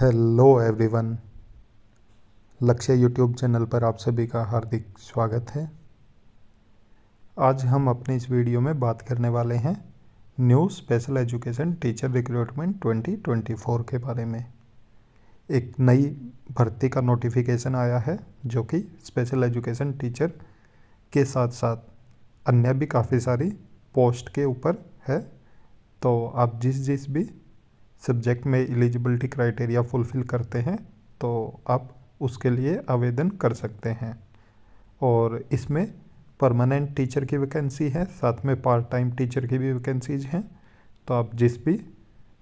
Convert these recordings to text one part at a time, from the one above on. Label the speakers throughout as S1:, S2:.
S1: hello everyone Lakshya YouTube channel पर आप सभी का हार्दिक स्वागत है आज हम अपने इस वीडियो में बात करने वाले हैं new special education teacher recruitment 2024 के बारे में एक नई भर्ती का नोटिफिकेशन आया है जो कि स्पेशल एजुकेशन टीचर के साथ साथ अन्य भी काफ़ी सारी पोस्ट के ऊपर है तो आप जिस जिस भी सब्जेक्ट में एलिजिबिलिटी क्राइटेरिया फुलफ़िल करते हैं तो आप उसके लिए आवेदन कर सकते हैं और इसमें परमानेंट टीचर की वैकेंसी है साथ में पार्ट टाइम टीचर की भी वैकेंसीज हैं तो आप जिस भी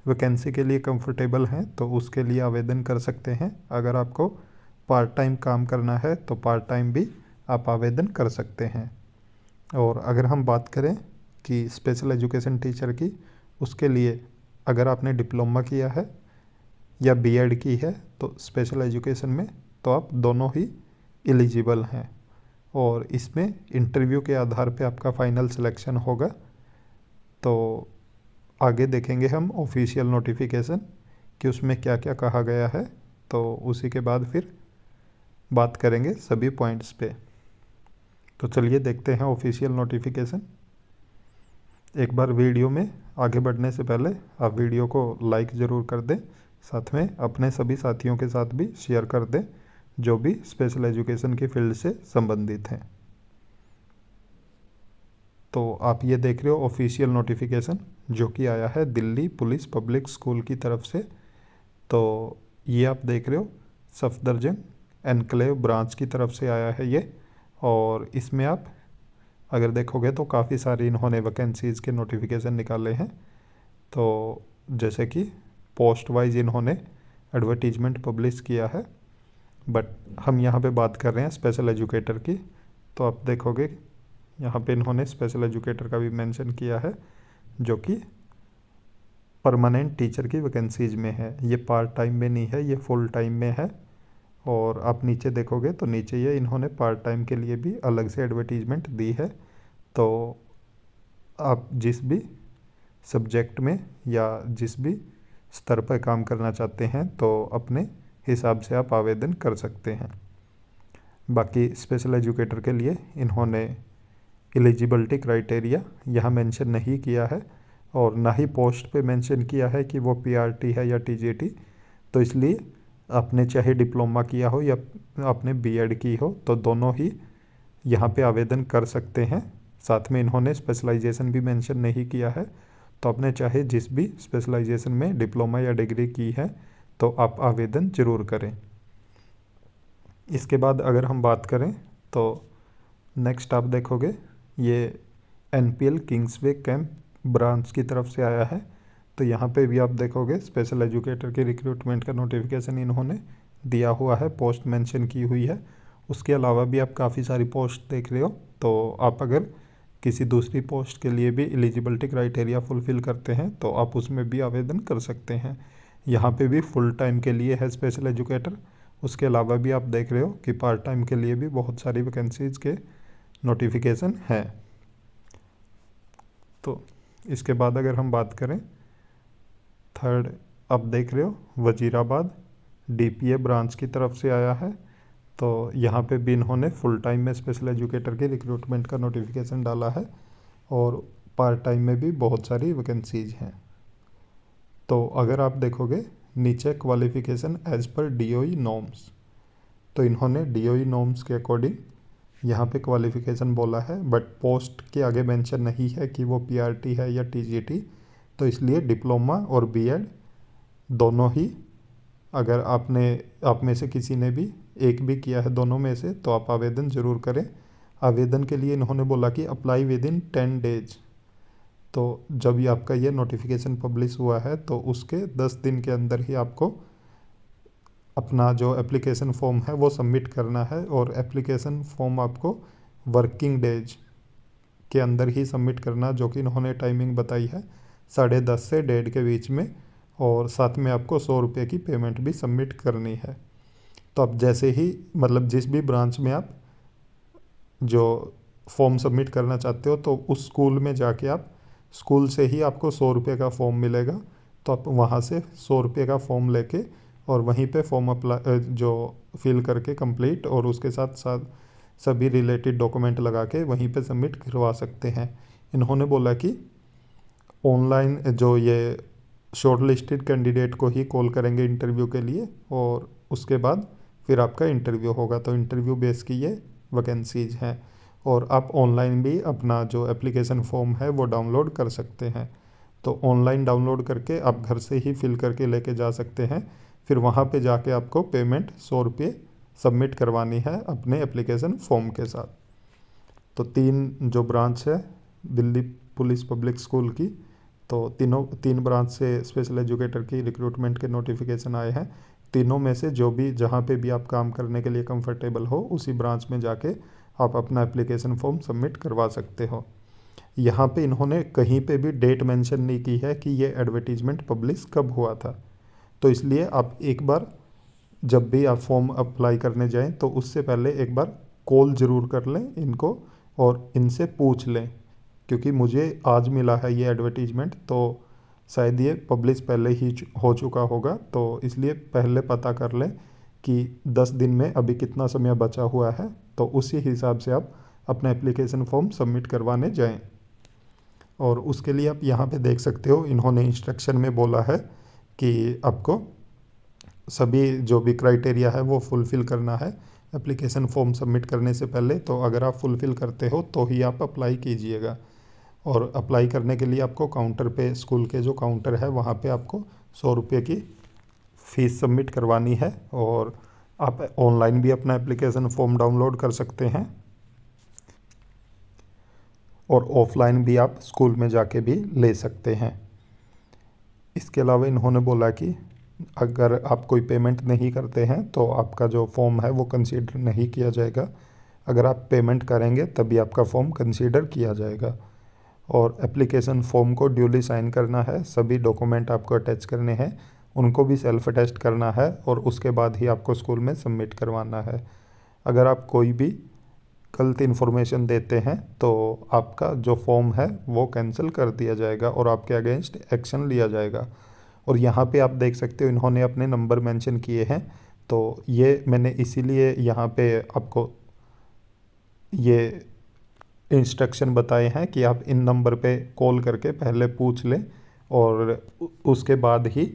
S1: वैकेंसी के लिए कंफर्टेबल हैं तो उसके लिए आवेदन कर सकते हैं अगर आपको पार्ट टाइम काम करना है तो पार्ट टाइम भी आप आवेदन कर सकते हैं और अगर हम बात करें कि स्पेशल एजुकेशन टीचर की उसके लिए अगर आपने डिप्लोमा किया है या बीएड की है तो स्पेशल एजुकेशन में तो आप दोनों ही एलिजिबल हैं और इसमें इंटरव्यू के आधार पे आपका फ़ाइनल सिलेक्शन होगा तो आगे देखेंगे हम ऑफिशियल नोटिफिकेशन कि उसमें क्या क्या कहा गया है तो उसी के बाद फिर बात करेंगे सभी पॉइंट्स पे तो चलिए देखते हैं ऑफिशियल नोटिफिकेशन एक बार वीडियो में आगे बढ़ने से पहले आप वीडियो को लाइक ज़रूर कर दें साथ में अपने सभी साथियों के साथ भी शेयर कर दें जो भी स्पेशल एजुकेशन की फील्ड से संबंधित हैं तो आप ये देख रहे हो ऑफिशियल नोटिफिकेशन जो कि आया है दिल्ली पुलिस पब्लिक स्कूल की तरफ से तो ये आप देख रहे हो सफदरजंग एनक्लेव ब्रांच की तरफ से आया है ये और इसमें आप अगर देखोगे तो काफ़ी सारी इन्होंने वैकेंसीज़ के नोटिफिकेशन निकाले हैं तो जैसे कि पोस्ट वाइज इन्होंने एडवर्टीजमेंट पब्लिश किया है बट हम यहाँ पे बात कर रहे हैं स्पेशल एजुकेटर की तो आप देखोगे यहाँ पे इन्होंने स्पेशल एजुकेटर का भी मेंशन किया है जो कि परमानेंट टीचर की वैकेंसीज में है ये पार्ट टाइम में नहीं है ये फुल टाइम में है और आप नीचे देखोगे तो नीचे ये इन्होंने पार्ट टाइम के लिए भी अलग से एडवर्टीजमेंट दी है तो आप जिस भी सब्जेक्ट में या जिस भी स्तर पर काम करना चाहते हैं तो अपने हिसाब से आप आवेदन कर सकते हैं बाकी स्पेशल एजुकेटर के लिए इन्होंने एलिजिबिलिटी क्राइटेरिया यहाँ मेंशन नहीं किया है और ना ही पोस्ट पे मेंशन किया है कि वो पीआरटी है या टीजीटी तो इसलिए आपने चाहे डिप्लोमा किया हो या आपने बीएड की हो तो दोनों ही यहाँ पे आवेदन कर सकते हैं साथ में इन्होंने स्पेशलाइजेशन भी मेंशन नहीं किया है तो आपने चाहे जिस भी स्पेशलाइजेशन में डिप्लोमा या डिग्री की है तो आप आवेदन ज़रूर करें इसके बाद अगर हम बात करें तो नेक्स्ट आप देखोगे ये N P L Kingsway camp branch की तरफ से आया है तो यहाँ पे भी आप देखोगे स्पेशल एजुकेटर की रिक्रूटमेंट का नोटिफिकेशन इन्होंने दिया हुआ है पोस्ट मेंशन की हुई है उसके अलावा भी आप काफ़ी सारी पोस्ट देख रहे हो तो आप अगर किसी दूसरी पोस्ट के लिए भी एलिजिबिलिटी क्राइटेरिया फुलफ़िल करते हैं तो आप उसमें भी आवेदन कर सकते हैं यहाँ पर भी फुल टाइम के लिए है स्पेशल एजुकेटर उसके अलावा भी आप देख रहे हो कि पार्ट टाइम के लिए भी बहुत सारी वैकेंसीज़ के नोटिफिकेशन हैं तो इसके बाद अगर हम बात करें थर्ड अब देख रहे हो वजीराबाद डीपीए ब्रांच की तरफ से आया है तो यहाँ पे भी इन्होंने फुल टाइम में स्पेशल एजुकेटर के रिक्रूटमेंट का नोटिफिकेशन डाला है और पार्ट टाइम में भी बहुत सारी वैकेंसीज हैं तो अगर आप देखोगे नीचे qualification as per DOE norms तो इन्होंने डीओई नॉम्स e के अकॉर्डिंग यहाँ पे क्वालिफिकेशन बोला है बट पोस्ट के आगे मैंशन नहीं है कि वो पी है या टी तो इसलिए डिप्लोमा और बीएड दोनों ही अगर आपने आप में से किसी ने भी एक भी किया है दोनों में से तो आप आवेदन ज़रूर करें आवेदन के लिए इन्होंने बोला कि apply within ten days तो जब ये आपका ये नोटिफिकेशन पब्लिश हुआ है तो उसके दस दिन के अंदर ही आपको अपना जो एप्लीकेशन फॉर्म है वो सबमिट करना है और एप्लीकेशन फॉर्म आपको वर्किंग डेज के अंदर ही सबमिट करना जो कि इन्होंने टाइमिंग बताई है साढ़े दस से डेढ़ के बीच में और साथ में आपको सौ रुपये की पेमेंट भी सबमिट करनी है तो आप जैसे ही मतलब जिस भी ब्रांच में आप जो फॉर्म सबमिट करना चाहते हो तो उस स्कूल में जाके आप स्कूल से ही आपको सौ रुपये का फॉर्म मिलेगा तो आप वहाँ से सौ रुपये का फॉर्म लेके और वहीं पे फॉर्म अप्लाई जो फिल करके कंप्लीट और उसके साथ साथ सभी रिलेटेड डॉक्यूमेंट लगा के वहीं पे सबमिट करवा सकते हैं इन्होंने बोला कि ऑनलाइन जो ये शॉर्ट लिस्टेड कैंडिडेट को ही कॉल करेंगे इंटरव्यू के लिए और उसके बाद फिर आपका इंटरव्यू होगा तो इंटरव्यू बेस की ये वैकेंसीज हैं और आप ऑनलाइन भी अपना जो एप्लीकेशन फॉर्म है वो डाउनलोड कर सकते हैं तो ऑनलाइन डाउनलोड करके आप घर से ही फिल करके लेके जा सकते हैं फिर वहाँ पे जाके आपको पेमेंट सौ रुपये सबमिट करवानी है अपने एप्लीकेशन फॉर्म के साथ तो तीन जो ब्रांच है दिल्ली पुलिस पब्लिक स्कूल की तो तीनों तीन ब्रांच से स्पेशल एजुकेटर की रिक्रूटमेंट के नोटिफिकेशन आए हैं तीनों में से जो भी जहाँ पे भी आप काम करने के लिए कंफर्टेबल हो उसी ब्रांच में जाके आप अपना एप्लीकेशन फॉर्म सबमिट करवा सकते हो यहाँ पे इन्होंने कहीं पे भी डेट मेंशन नहीं की है कि ये एडवर्टीजमेंट पब्लिश कब हुआ था तो इसलिए आप एक बार जब भी आप फॉर्म अप्लाई करने जाएं तो उससे पहले एक बार कॉल ज़रूर कर लें इनको और इनसे पूछ लें क्योंकि मुझे आज मिला है ये एडवर्टीजमेंट तो शायद ये पब्लिश पहले ही हो चुका होगा तो इसलिए पहले पता कर लें कि 10 दिन में अभी कितना समय बचा हुआ है तो उसी हिसाब से आप अपना एप्लीकेशन फॉर्म सबमिट करवाने जाएं और उसके लिए आप यहाँ पे देख सकते हो इन्होंने इंस्ट्रक्शन में बोला है कि आपको सभी जो भी क्राइटेरिया है वो फुलफ़िल करना है एप्लीकेशन फॉर्म सबमिट करने से पहले तो अगर आप फुलफ़िल करते हो तो ही आप अप्लाई कीजिएगा और अप्लाई करने के लिए आपको काउंटर पे स्कूल के जो काउंटर है वहाँ पे आपको सौ रुपये की फ़ीस सबमिट करवानी है और आप ऑनलाइन भी अपना एप्लीकेशन फॉर्म डाउनलोड कर सकते हैं और ऑफलाइन भी आप स्कूल में जाके भी ले सकते हैं इसके अलावा इन्होंने बोला कि अगर आप कोई पेमेंट नहीं करते हैं तो आपका जो फॉर्म है वो कंसीडर नहीं किया जाएगा अगर आप पेमेंट करेंगे तभी आपका फॉर्म कंसीडर किया जाएगा और एप्लीकेशन फॉर्म को ड्यूली साइन करना है सभी डॉक्यूमेंट आपको अटैच करने हैं उनको भी सेल्फ अटैच करना है और उसके बाद ही आपको स्कूल में सबमिट करवाना है अगर आप कोई भी गलत इन्फॉर्मेशन देते हैं तो आपका जो फॉर्म है वो कैंसिल कर दिया जाएगा और आपके अगेंस्ट एक्शन लिया जाएगा और यहाँ पे आप देख सकते हो इन्होंने अपने नंबर मेंशन किए हैं तो ये मैंने इसीलिए यहाँ पे आपको ये इंस्ट्रक्शन बताए हैं कि आप इन नंबर पे कॉल करके पहले पूछ लें और उसके बाद ही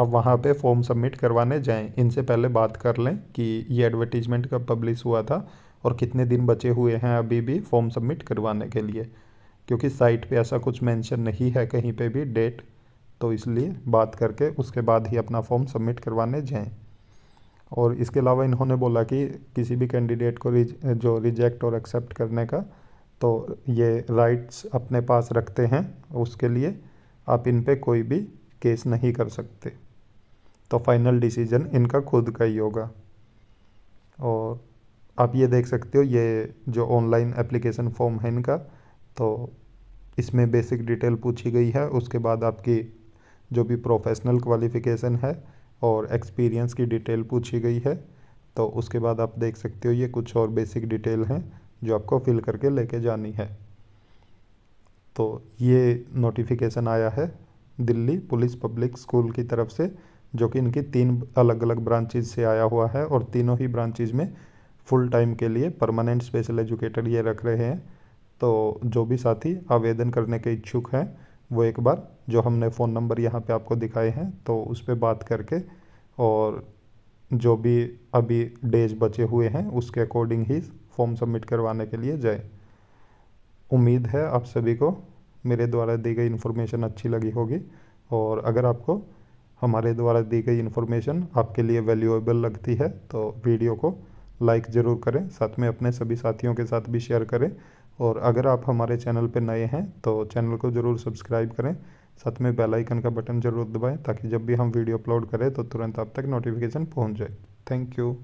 S1: आप वहाँ पे फॉर्म सबमिट करवाने जाएं इनसे पहले बात कर लें कि ये एडवर्टीजमेंट कब पब्लिश हुआ था और कितने दिन बचे हुए हैं अभी भी फॉर्म सबमिट करवाने के लिए क्योंकि साइट पे ऐसा कुछ मेंशन नहीं है कहीं पे भी डेट तो इसलिए बात करके उसके बाद ही अपना फॉर्म सबमिट करवाने जाएं और इसके अलावा इन्होंने बोला कि किसी भी कैंडिडेट को रिज, जो रिजेक्ट और एक्सेप्ट करने का तो ये राइट्स अपने पास रखते हैं उसके लिए आप इन पे कोई भी केस नहीं कर सकते तो फाइनल डिसीजन इनका खुद का ही होगा और आप ये देख सकते हो ये जो ऑनलाइन एप्लीकेशन फॉर्म है इनका तो इसमें बेसिक डिटेल पूछी गई है उसके बाद आपकी जो भी प्रोफेशनल क्वालिफ़िकेशन है और एक्सपीरियंस की डिटेल पूछी गई है तो उसके बाद आप देख सकते हो ये कुछ और बेसिक डिटेल हैं जो आपको फिल करके लेके जानी है तो ये नोटिफिकेशन आया है दिल्ली पुलिस पब्लिक स्कूल की तरफ से जो कि इनकी तीन अलग अलग ब्रांचेज से आया हुआ है और तीनों ही ब्रांचेज में फुल टाइम के लिए परमानेंट स्पेशल एजुकेटर ये रख रहे हैं तो जो भी साथी आवेदन करने के इच्छुक हैं वो एक बार जो हमने फ़ोन नंबर यहाँ पे आपको दिखाए हैं तो उस पर बात करके और जो भी अभी डेज बचे हुए हैं उसके अकॉर्डिंग ही फॉर्म सबमिट करवाने के लिए जाए उम्मीद है आप सभी को मेरे द्वारा दी गई इन्फॉर्मेशन अच्छी लगी होगी और अगर आपको हमारे द्वारा दी गई इन्फॉर्मेशन आपके लिए वैल्यूएबल लगती है तो वीडियो को लाइक ज़रूर करें साथ में अपने सभी साथियों के साथ भी शेयर करें और अगर आप हमारे चैनल पर नए हैं तो चैनल को ज़रूर सब्सक्राइब करें साथ में बेल आइकन का बटन ज़रूर दबाएं ताकि जब भी हम वीडियो अपलोड करें तो तुरंत आप तक नोटिफिकेशन पहुंच जाए थैंक यू